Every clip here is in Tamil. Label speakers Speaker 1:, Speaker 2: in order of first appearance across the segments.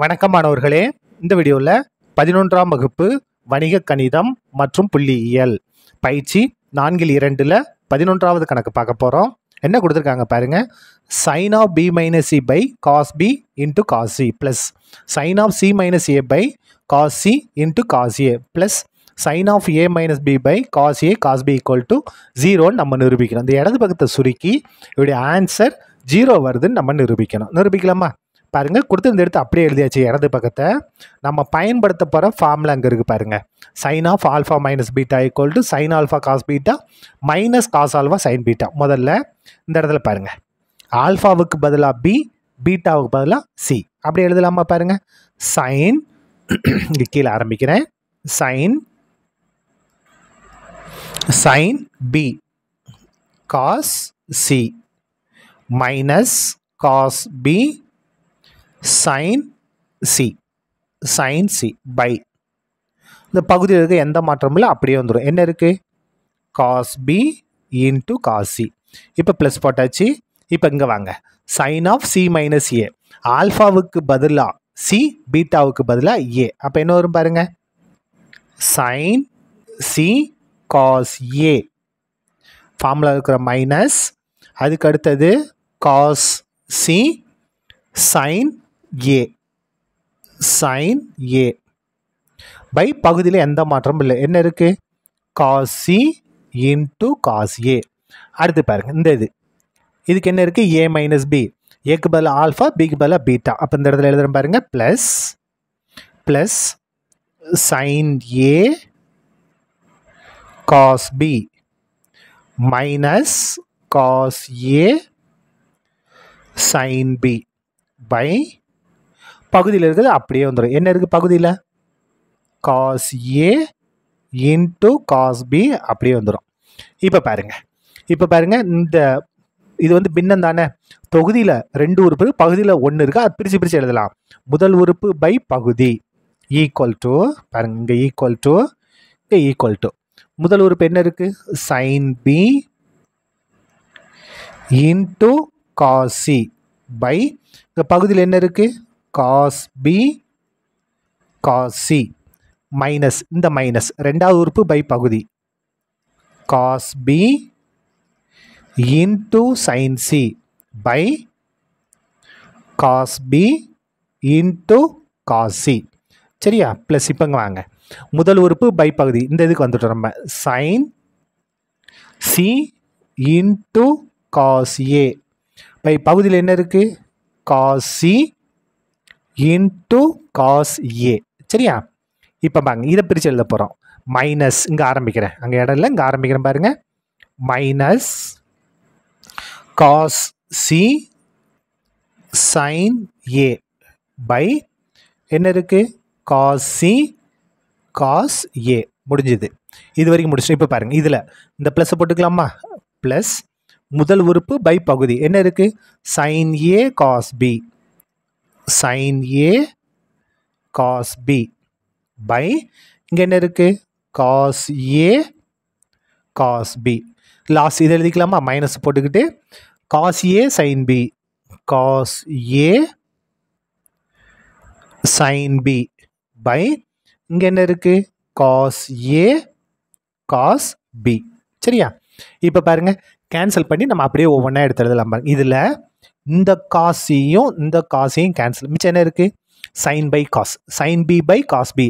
Speaker 1: வணக்கம் மாணவர்களே இந்த வீடியோவில் பதினொன்றாம் வகுப்பு வணிக கணிதம் மற்றும் புள்ளியியல் பயிற்சி நான்கில் இரண்டில் பதினொன்றாவது கணக்கு பார்க்க போகிறோம் என்ன கொடுத்துருக்காங்க பாருங்கள் sine of B minus C by cos B into cos C plus sine of C minus A by cos C into cos A plus sine of A minus B by cos A cos B equal to ஜீரோன்னு நம்ம நிரூபிக்கணும் இந்த இடது பக்கத்தை சுருக்கி இவருடைய ஆன்சர் ஜீரோ வருதுன்னு நம்ம நிரூபிக்கணும் நிரூபிக்கலாமா பாருங்கள் கொடுத்துருந்த எடுத்து அப்படியே எழுதியாச்சு இடது பக்கத்தை நம்ம பயன்படுத்த போகிற ஃபார்மில் அங்கே இருக்குது பாருங்கள் sine of alpha minus beta equal to sine alpha cos beta minus cos alpha sine beta முதல்ல இந்த இடத்துல பாருங்கள் ஆல்ஃபாவுக்கு பதிலாக பி பீட்டாவுக்கு பதிலாக சி அப்படி எழுதலாமா பாருங்கள் சைன் இங்கே கீழே ஆரம்பிக்கிறேன் sine sine B cos C minus cos B sine C sine C by இந்த பகுதியில் இருக்க எந்த மாற்றமும் இல்லை அப்படியே வந்துடும் என்ன இருக்குது cos B into cos C இப்போ ப்ளஸ் போட்டாச்சு இப்போ இங்கே வாங்க sine of C minus A ஆல்ஃபாவுக்கு பதிலாக சி பீட்டாவுக்கு பதிலாக ஏ அப்போ என்ன வரும் பாருங்க sine C cos A formula இருக்கிற மைனஸ் அதுக்கு அடுத்தது cos C sine A sine A by பகுதியில் எந்த மாற்றமும் இல்லை என்ன இருக்குது காசி இன்ட்டு காஸ் ஏ அடுத்து பாருங்கள் இந்த இது இதுக்கு என்ன இருக்குது ஏ மைனஸ் பி ஏக்கு பதில் ஆல்ஃபா பிக்கு பதில் பீட்டா அப்போ இந்த இடத்துல எழுதுகிறேன் பாருங்கள் plus plus sine A cos B minus cos A sine B by பகுதியில் இருக்கிறது அப்படியே வந்துடும் என்ன இருக்குது பகுதியில் cos A into cos B அப்படியே வந்துடும் இப்போ பாருங்கள் இப்போ பாருங்கள் இந்த இது வந்து பின்னம் தானே தொகுதியில் ரெண்டு உறுப்பு இருக்குது பகுதியில் ஒன்று இருக்குது அது பிரித்து பிரித்து எழுதலாம் முதல் உறுப்பு பை பகுதி ஈக்குவல் டு பாருங்கள் இங்கே ஈக்குவல் டு இங்கே ஈக்குவல் டு முதல் உறுப்பு என்ன இருக்குது sine B into cos C by இந்த பகுதியில் என்ன இருக்குது cos B cos C minus இந்த மைனஸ் ரெண்டாவது உறுப்பு பை பகுதி cos B into sine C by cos B into cos C சரியா ப்ளஸ் இப்போங்க வாங்க முதல் உறுப்பு பை பகுதி இந்த இதுக்கு வந்துட்டோம் நம்ம sine C into cos A by பகுதியில் என்ன இருக்குது காஸ் சி இன்ட்டு காஸ் ஏ சரியா இப்போ பாருங்க இதை பிரித்து எழுத போகிறோம் மைனஸ் இங்கே ஆரம்பிக்கிறேன் அங்கே இடம் இல்லை இங்கே ஆரம்பிக்கிறேன் பாருங்கள் minus cos C sine A by என்ன இருக்குது காஸ் சி காஸ் ஏ முடிஞ்சுது இது வரைக்கும் முடிச்சு இப்போ பாருங்கள் இதில் இந்த ப்ளஸ்ஸை போட்டுக்கலாமா ப்ளஸ் முதல் உறுப்பு பை பகுதி என்ன இருக்குது sine A cos B sine A cos B by இங்கே என்ன இருக்குது cos A cos B last இதை எழுதிக்கலாமா மைனஸ் போட்டுக்கிட்டு cos A sine B cos A sine B by இங்கே என்ன இருக்குது காஸ் ஏ காஸ் பி சரியா இப்போ பாருங்கள் கேன்சல் பண்ணி நம்ம அப்படியே ஒவ்வொன்றா எடுத்து எழுதலாம் பாருங்கள் இதில் இந்த காசியும் இந்த காசியும் கேன்சல் மிச்சம் என்ன இருக்குது sine by cos sine B by cos B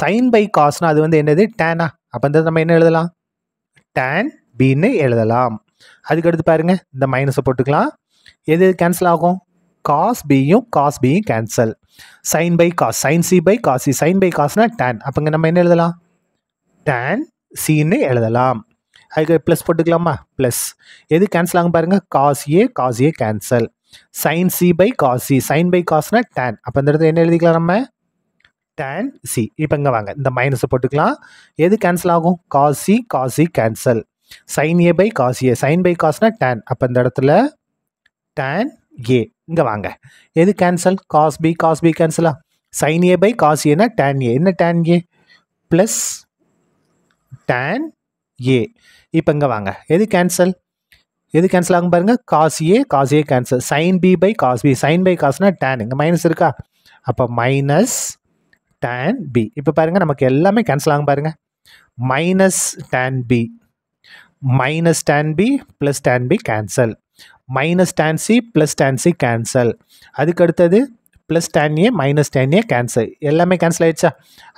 Speaker 1: sine by காஸ்னால் அது வந்து என்னது டேனா அப்போ இந்த நம்ம என்ன எழுதலாம் டேன் பின்னு எழுதலாம் அதுக்கடுத்து பாருங்கள் இந்த மைனஸை போட்டுக்கலாம் எது கேன்சல் ஆகும் காஸ் பியும் காஸ் பியும் cancel sine by cos sine C by cos C sine by காஸ்னால் டேன் அப்போங்க நம்ம என்ன எழுதலாம் டேன் சின்னு எழுதலாம் அதுக்கு ப்ளஸ் போட்டுக்கலாமா ப்ளஸ் எது கேன்சல் ஆகும் பாருங்கள் cos A cos A cancel sine C by cos C sine by காஸ்னா டேன் அப்போ இந்த இடத்துல என்ன எழுதிக்கலாம் நம்ம டேன் சி இப்போ இங்கே வாங்க இந்த மைனஸை போட்டுக்கலாம் எது கேன்சல் ஆகும் cos C cos C cancel sine A by cos A sine by காஸ்னா டேன் அப்போ இந்த இடத்துல டேன் ஏ இங்கே வாங்க எது cancel cos B cos B கேன்சலா சைன் ஏ பை காஸ் ஏனா டேன் ஏ என்ன tan A plus tan A இப்போ இங்கே வாங்க எது கேன்சல் எது கேன்சல் ஆகும் பாருங்கள் cos A cos A cancel sine B by cos B sine by காஸ்னால் டேன் இங்கே மைனஸ் இருக்கா அப்போ மைனஸ் டேன் பி இப்போ பாருங்கள் நமக்கு எல்லாமே கேன்சல் ஆகும் பாருங்கள் minus tan B minus tan B plus tan B cancel minus tan C plus tan C cancel அதுக்கு அடுத்தது plus tan A minus tan A cancel எல்லாமே கேன்சல் ஆயிடுச்சா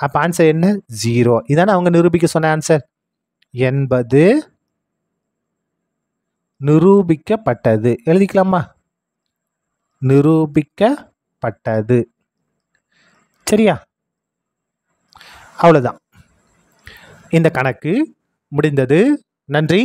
Speaker 1: அப்போ ஆன்சர் என்ன ஜீரோ இதானே அவங்க நிரூபிக்க சொன்ன ஆன்சர் எண்பது நிரூபிக்கப்பட்டது எழுதிக்கலாமா நிரூபிக்கப்பட்டது சரியா அவ்வளோதான் இந்த கணக்கு முடிந்தது நன்றி